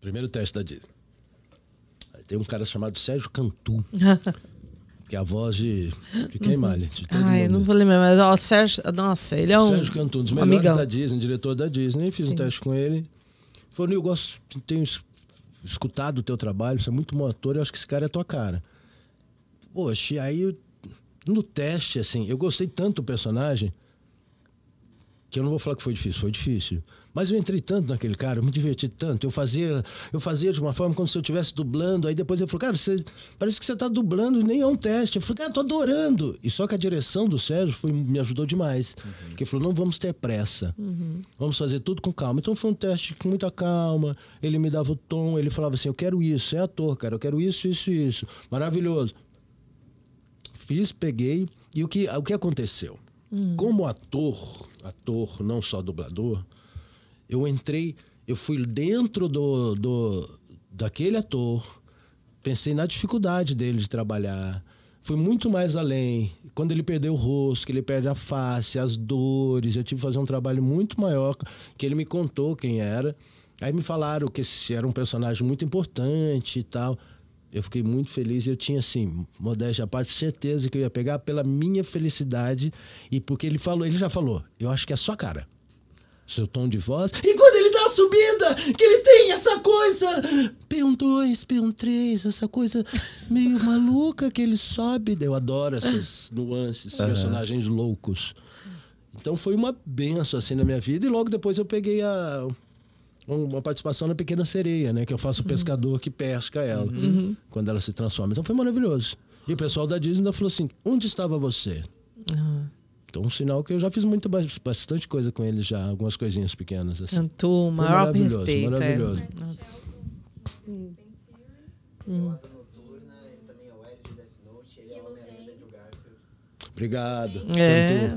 Primeiro teste da Disney. Aí tem um cara chamado Sérgio Cantu. que é a voz de, de quem, uhum. Mali? De Ai, mundo. não vou lembrar, mas ó, Sérgio, nossa, ele é um. Sérgio Cantu, um dos melhores amigão. da Disney, diretor da Disney. Fiz Sim. um teste com ele. Falou, Nil, gosto, tenho escutado o teu trabalho, você é muito bom ator, eu acho que esse cara é a tua cara. Poxa, e aí no teste, assim, eu gostei tanto do personagem que eu não vou falar que foi difícil, foi difícil. Mas eu entrei tanto naquele cara, eu me diverti tanto. Eu fazia, eu fazia de uma forma como se eu estivesse dublando. Aí depois ele falou, cara, você, parece que você está dublando, nem é um teste. Eu falei, cara, tô adorando. E só que a direção do Sérgio foi, me ajudou demais. Uhum. Que falou, não vamos ter pressa. Uhum. Vamos fazer tudo com calma. Então foi um teste com muita calma. Ele me dava o tom, ele falava assim, eu quero isso, é ator, cara, eu quero isso, isso, isso. Maravilhoso. Fiz, peguei. E o que, o que aconteceu? Hum. Como ator, ator, não só dublador, eu entrei, eu fui dentro do, do daquele ator, pensei na dificuldade dele de trabalhar, fui muito mais além. Quando ele perdeu o rosto, que ele perde a face, as dores, eu tive que fazer um trabalho muito maior, que ele me contou quem era. Aí me falaram que esse era um personagem muito importante e tal. Eu fiquei muito feliz. e Eu tinha, assim, modéstia à parte, certeza que eu ia pegar pela minha felicidade e porque ele falou, ele já falou, eu acho que é a sua cara. Seu tom de voz. E quando ele dá a subida, que ele tem essa coisa. P1-2, P1-3, essa coisa meio maluca que ele sobe. Eu adoro essas nuances, uhum. personagens loucos. Então foi uma benção, assim, na minha vida. E logo depois eu peguei a uma participação na Pequena Sereia, né? Que eu faço o uhum. pescador uhum. que pesca ela uhum. uhum. quando ela se transforma. Então foi maravilhoso. E o pessoal da Disney ainda falou assim: onde estava você? Uhum. Então, um sinal que eu já fiz muito, bastante coisa com eles já, algumas coisinhas pequenas. Assim. Cantou, o maior maravilhoso, respeito. É. Maravilhoso. Hum. Hum. É. é Obrigado. É.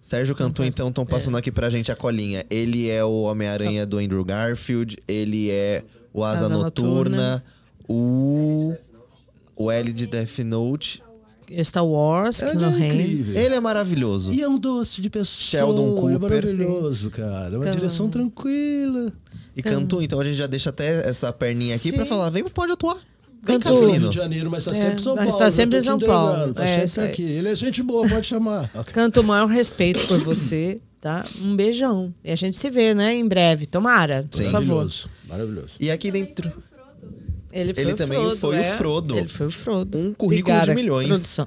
Sérgio Cantu, uhum. então, estão é. passando aqui pra gente a colinha. Ele é o Homem-Aranha do Andrew Garfield, ele é o Asa, Asa Noturna, Noturna, o. O L de Death Note. Star Wars, ele é Ele é maravilhoso. E é um doce de pessoa. Sheldon é Cooper. É maravilhoso, cara. É Uma então- direção tranquila. E Can... cantou, então-, então a gente já deixa até essa perninha aqui para falar, vem pode atuar cantor. Rio de Janeiro, mas está é, sempre São Paulo. está sempre em São tá né? Paulo. Tá é, aqui. Ele é gente boa, pode chamar. Canto o maior respeito por você. Tá? Um beijão. E a gente se vê, né? Em breve. Tomara, por favor. Maravilhoso. Maravilhoso. E aqui dentro. Ele, foi Ele também Frodo, foi o é. Frodo. Ele foi o Frodo. Um currículo Obrigada, de milhões. Produção.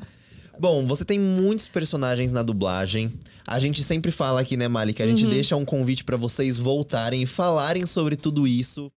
Bom, você tem muitos personagens na dublagem. A gente sempre fala aqui, né, Mali, que a gente uhum. deixa um convite para vocês voltarem e falarem sobre tudo isso.